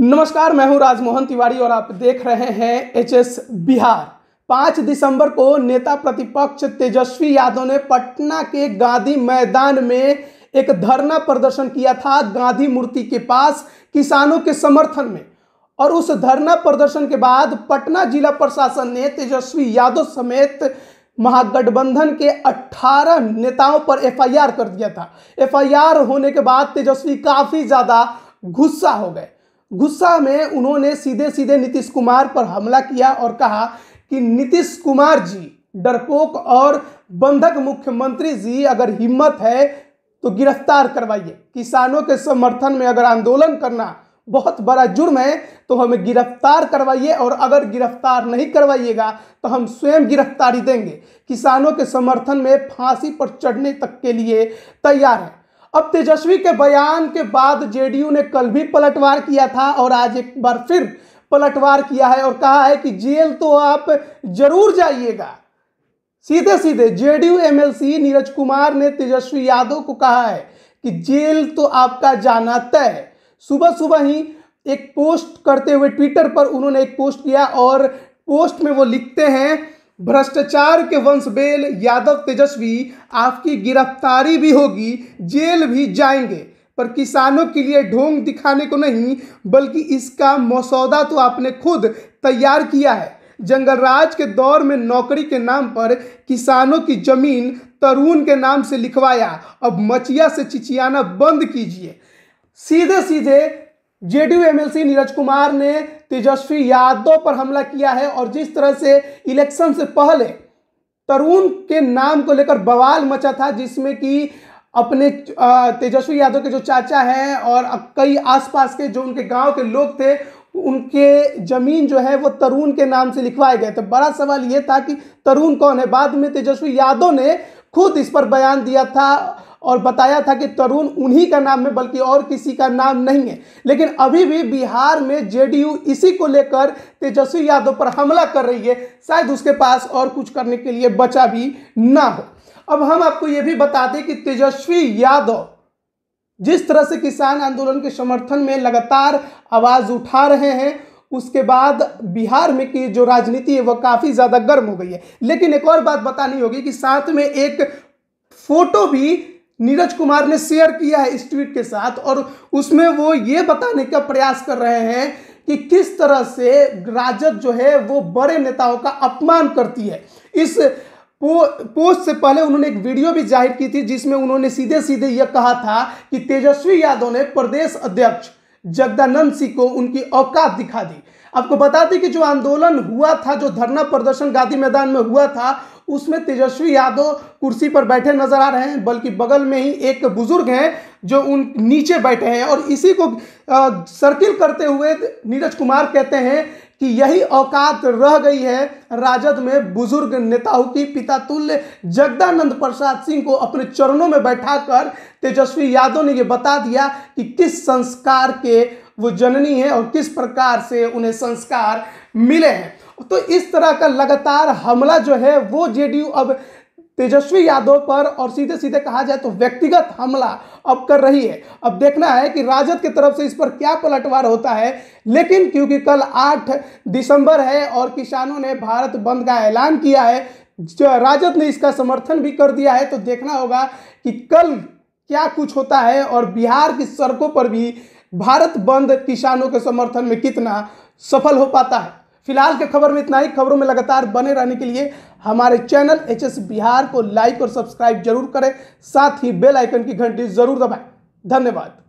नमस्कार मैं हूं राजमोहन तिवारी और आप देख रहे हैं एच बिहार पाँच दिसंबर को नेता प्रतिपक्ष तेजस्वी यादव ने पटना के गांधी मैदान में एक धरना प्रदर्शन किया था गांधी मूर्ति के पास किसानों के समर्थन में और उस धरना प्रदर्शन के बाद पटना जिला प्रशासन ने तेजस्वी यादव समेत महागठबंधन के 18 नेताओं पर एफआईआर कर दिया था एफआईआर होने के बाद तेजस्वी काफ़ी ज़्यादा गुस्सा हो गए गुस्सा में उन्होंने सीधे सीधे नीतीश कुमार पर हमला किया और कहा कि नीतीश कुमार जी डरपोक और बंधक मुख्यमंत्री जी अगर हिम्मत है तो गिरफ्तार करवाइए किसानों के समर्थन में अगर आंदोलन करना बहुत बड़ा जुर्म है तो हमें गिरफ्तार करवाइए और अगर गिरफ्तार नहीं करवाइएगा तो हम स्वयं गिरफ्तारी देंगे किसानों के समर्थन में फांसी पर चढ़ने तक के लिए तैयार हैं अब तेजस्वी के बयान के बाद जेडीयू ने कल भी पलटवार किया था और आज एक बार फिर पलटवार किया है और कहा है कि जेल तो आप जरूर जाइएगा सीधे सीधे जेडीयू एमएलसी नीरज कुमार ने तेजस्वी यादव को कहा है कि जेल तो आपका जाना तय सुबह सुबह ही एक पोस्ट करते हुए ट्विटर पर उन्होंने एक पोस्ट किया और पोस्ट में वो लिखते हैं भ्रष्टाचार के वंशबेल यादव तेजस्वी आपकी गिरफ्तारी भी होगी जेल भी जाएंगे पर किसानों के लिए ढोंग दिखाने को नहीं बल्कि इसका मसौदा तो आपने खुद तैयार किया है जंगलराज के दौर में नौकरी के नाम पर किसानों की जमीन तरुण के नाम से लिखवाया अब मचिया से चिचियाना बंद कीजिए सीधे सीधे जेडीयू एमएलसी नीरज कुमार ने तेजस्वी यादव पर हमला किया है और जिस तरह से इलेक्शन से पहले तरुण के नाम को लेकर बवाल मचा था जिसमें कि अपने तेजस्वी यादव के जो चाचा हैं और कई आसपास के जो उनके गांव के लोग थे उनके जमीन जो है वो तरुण के नाम से लिखवाए गए थे तो बड़ा सवाल ये था कि तरुण कौन है बाद में तेजस्वी यादव ने खुद इस पर बयान दिया था और बताया था कि तरुण उन्हीं का नाम है बल्कि और किसी का नाम नहीं है लेकिन अभी भी बिहार में जेडीयू इसी को लेकर तेजस्वी यादव पर हमला कर रही है शायद उसके पास और कुछ करने के लिए बचा भी ना हो अब हम आपको ये भी बता दें कि तेजस्वी यादव जिस तरह से किसान आंदोलन के समर्थन में लगातार आवाज़ उठा रहे हैं उसके बाद बिहार में की जो राजनीति है वह काफ़ी ज़्यादा गर्म हो गई है लेकिन एक और बात बतानी होगी कि साथ में एक फोटो भी नीरज कुमार ने शेयर किया है इस ट्वीट के साथ और उसमें वो ये बताने का प्रयास कर रहे हैं कि किस तरह से राजद जो है वो बड़े नेताओं का अपमान करती है इस पो, पोस्ट से पहले उन्होंने एक वीडियो भी जाहिर की थी जिसमें उन्होंने सीधे सीधे यह कहा था कि तेजस्वी यादव ने प्रदेश अध्यक्ष जगदानंद सिंह को उनकी औकात दिखा दी आपको बता दें कि जो आंदोलन हुआ था जो धरना प्रदर्शन गांधी मैदान में हुआ था उसमें तेजस्वी यादव कुर्सी पर बैठे नजर आ रहे हैं बल्कि बगल में ही एक बुजुर्ग हैं जो उन नीचे बैठे हैं और इसी को सर्किल करते हुए नीरज कुमार कहते हैं कि यही औकात रह गई है राजद में बुजुर्ग नेताओं की पिता तुल्य जगदानंद प्रसाद सिंह को अपने चरणों में बैठाकर तेजस्वी यादव ने ये बता दिया कि किस संस्कार के वो जननी है और किस प्रकार से उन्हें संस्कार मिले हैं तो इस तरह का लगातार हमला जो है वो जेडीयू अब तेजस्वी यादव पर और सीधे सीधे कहा जाए तो व्यक्तिगत हमला अब कर रही है अब देखना है कि राजद की तरफ से इस पर क्या पलटवार होता है लेकिन क्योंकि कल 8 दिसंबर है और किसानों ने भारत बंद का ऐलान किया है राजद ने इसका समर्थन भी कर दिया है तो देखना होगा कि कल क्या कुछ होता है और बिहार की सड़कों पर भी भारत बंद किसानों के समर्थन में कितना सफल हो पाता है फिलहाल के खबर में इतना ही खबरों में लगातार बने रहने के लिए हमारे चैनल एच बिहार को लाइक और सब्सक्राइब जरूर करें साथ ही बेल आइकन की घंटी जरूर दबाएं धन्यवाद